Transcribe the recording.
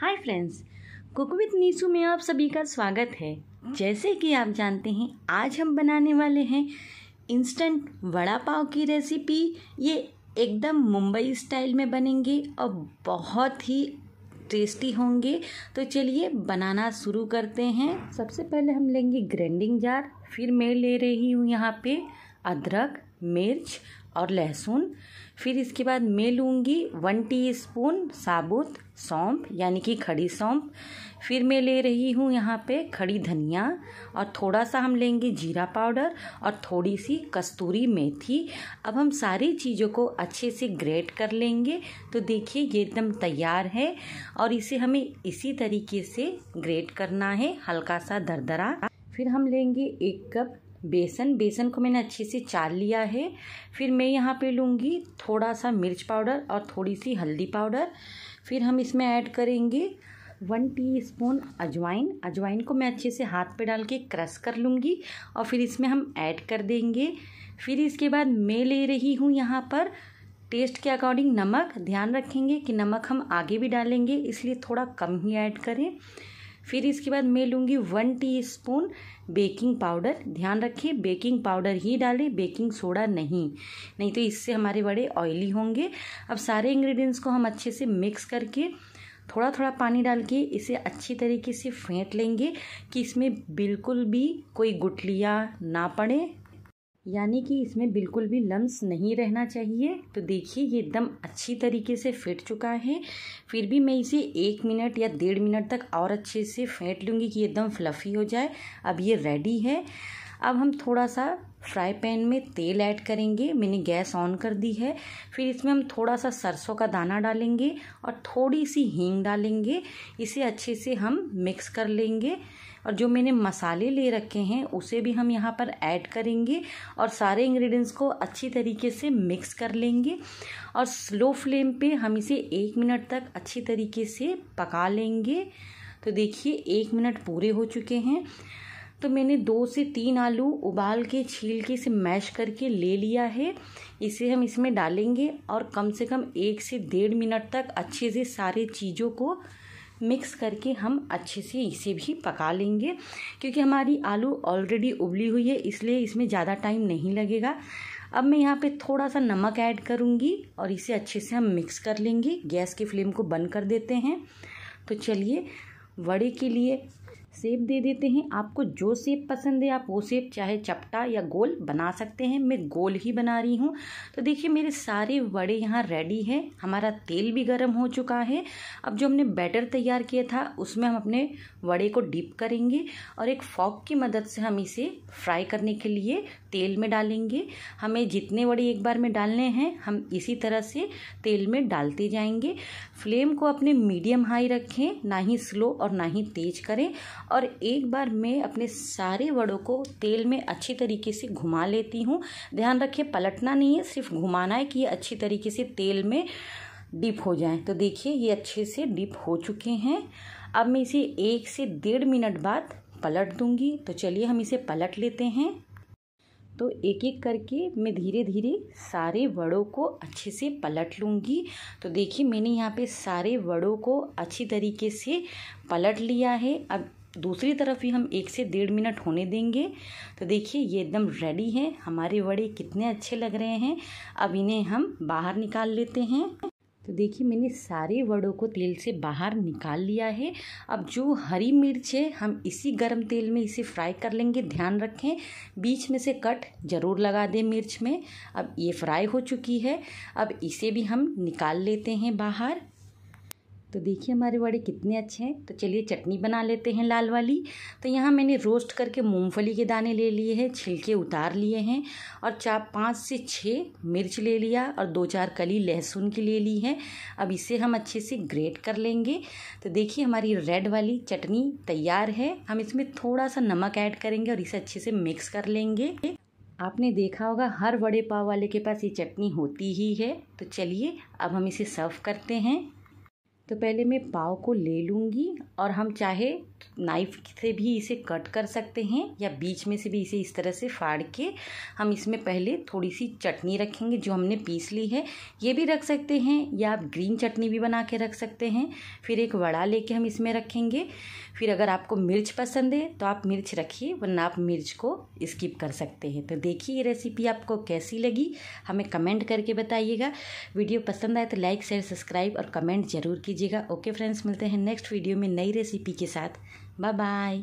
hi friends cook with Nisu में आप सभी का स्वागत है जैसे कि आप जानते हैं आज हम बनाने वाले हैं इंस्टेंट वड़ा पाव की रेसिपी ये एकदम मुंबई स्टाइल में बनेंगे और बहुत ही टेस्टी होंगे तो चलिए बनाना शुरू करते हैं सबसे पहले हम लेंगे ग्राइंडिंग जार फिर मैं ले रही हूँ यहाँ पे अदरक मिर्च और लहसुन फिर इसके बाद मैं लूँगी वन टी स्पून साबुत सौंप यानी कि खड़ी सौंप फिर मैं ले रही हूँ यहाँ पे खड़ी धनिया और थोड़ा सा हम लेंगे जीरा पाउडर और थोड़ी सी कस्तूरी मेथी अब हम सारी चीज़ों को अच्छे से ग्रेट कर लेंगे तो देखिए ये एकदम तैयार है और इसे हमें इसी तरीके से ग्रेट करना है हल्का सा दरदरा फिर हम लेंगे एक कप बेसन बेसन को मैंने अच्छे से चाल लिया है फिर मैं यहाँ पे लूँगी थोड़ा सा मिर्च पाउडर और थोड़ी सी हल्दी पाउडर फिर हम इसमें ऐड करेंगे वन टी स्पून अजवाइन अजवाइन को मैं अच्छे से हाथ पे डाल के क्रश कर लूँगी और फिर इसमें हम ऐड कर देंगे फिर इसके बाद मैं ले रही हूँ यहाँ पर टेस्ट के अकॉर्डिंग नमक ध्यान रखेंगे कि नमक हम आगे भी डालेंगे इसलिए थोड़ा कम ही ऐड करें फिर इसके बाद मैं लूँगी one teaspoon baking powder ध्यान रखें बेकिंग पाउडर ही डालें बेकिंग सोडा नहीं नहीं तो इससे हमारे बड़े ऑयली होंगे अब सारे इंग्रेडिएंट्स को हम अच्छे से मिक्स करके थोड़ा थोड़ा पानी डाल के इसे अच्छी तरीके से फेंट लेंगे कि इसमें बिल्कुल भी कोई गुटलियाँ ना पड़े यानी कि इसमें बिल्कुल भी लम्स नहीं रहना चाहिए तो देखिए ये एकदम अच्छी तरीके से फिट चुका है फिर भी मैं इसे एक मिनट या डेढ़ मिनट तक और अच्छे से फेंट लूँगी कि एकदम फ्लफ़ी हो जाए अब ये रेडी है अब हम थोड़ा सा फ्राई पैन में तेल ऐड करेंगे मैंने गैस ऑन कर दी है फिर इसमें हम थोड़ा सा सरसों का दाना डालेंगे और थोड़ी सी हींग डालेंगे इसे अच्छे से हम मिक्स कर लेंगे और जो मैंने मसाले ले रखे हैं उसे भी हम यहाँ पर ऐड करेंगे और सारे इंग्रेडिएंट्स को अच्छी तरीके से मिक्स कर लेंगे और स्लो फ्लेम पे हम इसे एक मिनट तक अच्छी तरीके से पका लेंगे तो देखिए एक मिनट पूरे हो चुके हैं तो मैंने दो से तीन आलू उबाल के छील के इसे मैश करके ले लिया है इसे हम इसमें डालेंगे और कम से कम एक से डेढ़ मिनट तक अच्छे से सारे चीज़ों को मिक्स करके हम अच्छे से इसे भी पका लेंगे क्योंकि हमारी आलू ऑलरेडी उबली हुई है इसलिए इसमें ज़्यादा टाइम नहीं लगेगा अब मैं यहाँ पे थोड़ा सा नमक ऐड करूँगी और इसे अच्छे से हम मिक्स कर लेंगे गैस की फ्लेम को बंद कर देते हैं तो चलिए वड़े के लिए सेप दे देते हैं आपको जो सेप पसंद है आप वो सेप चाहे चपटा या गोल बना सकते हैं मैं गोल ही बना रही हूँ तो देखिए मेरे सारे वड़े यहाँ रेडी है हमारा तेल भी गर्म हो चुका है अब जो हमने बैटर तैयार किया था उसमें हम अपने वड़े को डीप करेंगे और एक फॉक की मदद से हम इसे फ्राई करने के लिए तेल में डालेंगे हमें जितने वड़े एक बार में डालने हैं हम इसी तरह से तेल में डालते जाएंगे फ्लेम को अपने मीडियम हाई रखें ना ही स्लो और ना ही तेज करें और एक बार मैं अपने सारे वड़ों को तेल में अच्छी तरीके से घुमा लेती हूँ ध्यान रखिए पलटना नहीं है सिर्फ घुमाना है कि ये अच्छी तरीके से तेल में डीप हो जाए तो देखिए ये अच्छे से डिप हो चुके हैं अब मैं इसे एक से डेढ़ मिनट बाद पलट दूंगी तो चलिए हम इसे पलट लेते हैं तो एक एक करके मैं धीरे धीरे सारे वड़ों को अच्छे से पलट लूँगी तो देखिए मैंने यहाँ पे सारे वड़ों को अच्छी तरीके से पलट लिया है अब दूसरी तरफ ही हम एक से डेढ़ मिनट होने देंगे तो देखिए ये एकदम रेडी है हमारे वड़े कितने अच्छे लग रहे हैं अब इन्हें हम बाहर निकाल लेते हैं तो देखिए मैंने सारे वड़ों को तेल से बाहर निकाल लिया है अब जो हरी मिर्च है हम इसी गरम तेल में इसे फ्राई कर लेंगे ध्यान रखें बीच में से कट ज़रूर लगा दें मिर्च में अब ये फ्राई हो चुकी है अब इसे भी हम निकाल लेते हैं बाहर तो देखिए हमारे वड़े कितने अच्छे हैं तो चलिए चटनी बना लेते हैं लाल वाली तो यहाँ मैंने रोस्ट करके मूंगफली के दाने ले लिए हैं छिलके उतार लिए हैं और चार पाँच से छः मिर्च ले लिया और दो चार कली लहसुन की ले ली है अब इसे हम अच्छे से ग्रेट कर लेंगे तो देखिए हमारी रेड वाली चटनी तैयार है हम इसमें थोड़ा सा नमक ऐड करेंगे और इसे अच्छे से मिक्स कर लेंगे आपने देखा होगा हर बड़े पाव वाले के पास ये चटनी होती ही है तो चलिए अब हम इसे सर्व करते हैं तो पहले मैं पाव को ले लूँगी और हम चाहे नाइफ से भी इसे कट कर सकते हैं या बीच में से भी इसे इस तरह से फाड़ के हम इसमें पहले थोड़ी सी चटनी रखेंगे जो हमने पीस ली है ये भी रख सकते हैं या आप ग्रीन चटनी भी बना के रख सकते हैं फिर एक वड़ा लेके हम इसमें रखेंगे फिर अगर आपको मिर्च पसंद है तो आप मिर्च रखिए वरना आप मिर्च को स्किप कर सकते हैं तो देखिए ये रेसिपी आपको कैसी लगी हमें कमेंट करके बताइएगा वीडियो पसंद आए तो लाइक शेयर सब्सक्राइब और कमेंट ज़रूर कीजिएगा ओके फ्रेंड्स मिलते हैं नेक्स्ट वीडियो में नई रेसिपी के साथ 拜拜。